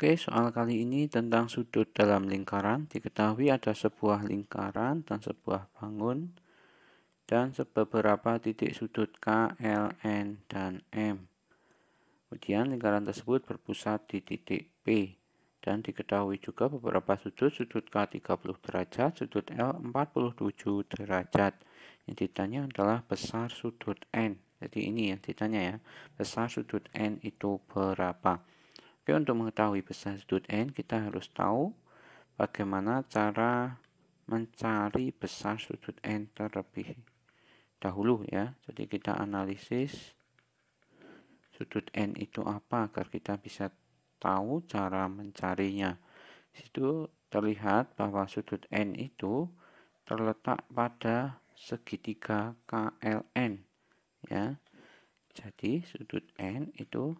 Oke, soal kali ini tentang sudut dalam lingkaran. Diketahui ada sebuah lingkaran dan sebuah bangun dan beberapa titik sudut K, L, N, dan M. Kemudian lingkaran tersebut berpusat di titik P dan diketahui juga beberapa sudut, sudut K 30 derajat, sudut L 47 derajat. Yang ditanya adalah besar sudut N. Jadi ini yang ditanya ya, besar sudut N itu berapa? Oke, untuk mengetahui besar sudut N, kita harus tahu bagaimana cara mencari besar sudut N terlebih dahulu ya. Jadi kita analisis sudut N itu apa agar kita bisa tahu cara mencarinya. Situ terlihat bahwa sudut N itu terletak pada segitiga KLN ya. Jadi sudut N itu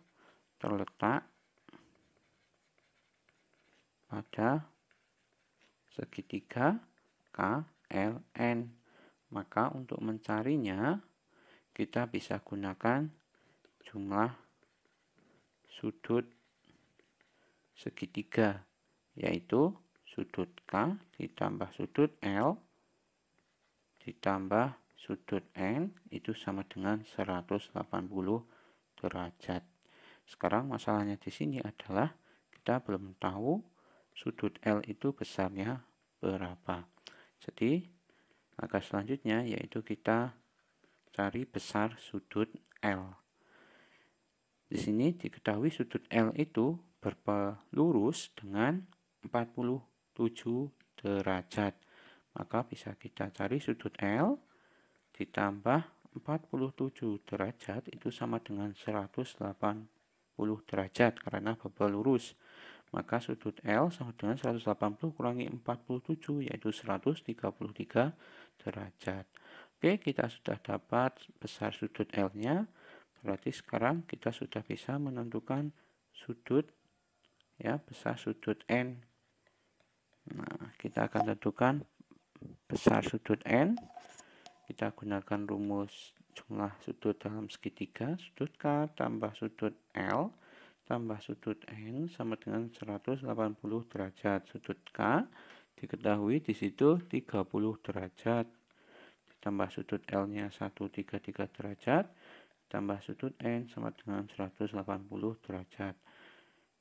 terletak pada segitiga KLN. Maka untuk mencarinya kita bisa gunakan jumlah sudut segitiga yaitu sudut K ditambah sudut L ditambah sudut N itu sama dengan 180 derajat. Sekarang masalahnya di sini adalah kita belum tahu sudut L itu besarnya berapa. Jadi, langkah selanjutnya yaitu kita cari besar sudut L. Di sini diketahui sudut L itu berpelurus dengan 47 derajat. Maka bisa kita cari sudut L ditambah 47 derajat itu sama dengan 180 derajat karena berpelurus maka sudut L sama dengan 180 kurangi 47 yaitu 133 derajat. Oke, kita sudah dapat besar sudut L-nya. Berarti sekarang kita sudah bisa menentukan sudut ya, besar sudut N. Nah, kita akan tentukan besar sudut N. Kita gunakan rumus jumlah sudut dalam segitiga, sudut K tambah sudut L tambah sudut N sama dengan 180 derajat. Sudut K diketahui di situ 30 derajat. Ditambah sudut L-nya 133 derajat. Tambah sudut N sama dengan 180 derajat.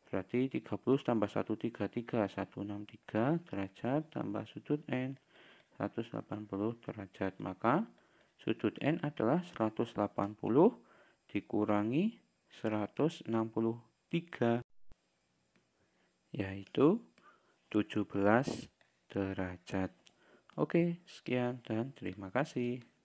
Berarti 30 tambah 133, 163 derajat tambah sudut N 180 derajat. Maka sudut N adalah 180 dikurangi 160 3 yaitu 17 derajat. Oke, sekian dan terima kasih.